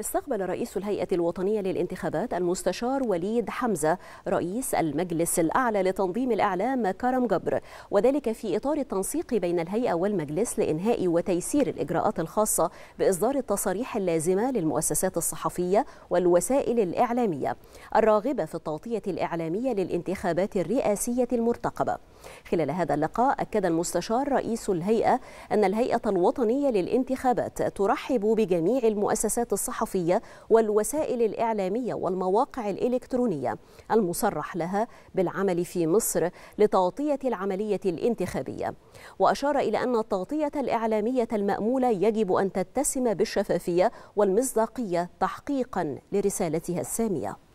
استقبل رئيس الهيئة الوطنية للانتخابات المستشار وليد حمزة رئيس المجلس الأعلى لتنظيم الإعلام كرم جبر وذلك في إطار التنسيق بين الهيئة والمجلس لإنهاء وتيسير الإجراءات الخاصة بإصدار التصاريح اللازمة للمؤسسات الصحفية والوسائل الإعلامية الراغبة في التغطية الإعلامية للانتخابات الرئاسية المرتقبة خلال هذا اللقاء أكد المستشار رئيس الهيئة أن الهيئة الوطنية للانتخابات ترحب بجميع المؤسسات الصحفية والوسائل الإعلامية والمواقع الإلكترونية المصرح لها بالعمل في مصر لتغطية العملية الانتخابية وأشار إلى أن التغطية الإعلامية المأمولة يجب أن تتسم بالشفافية والمصداقية تحقيقا لرسالتها السامية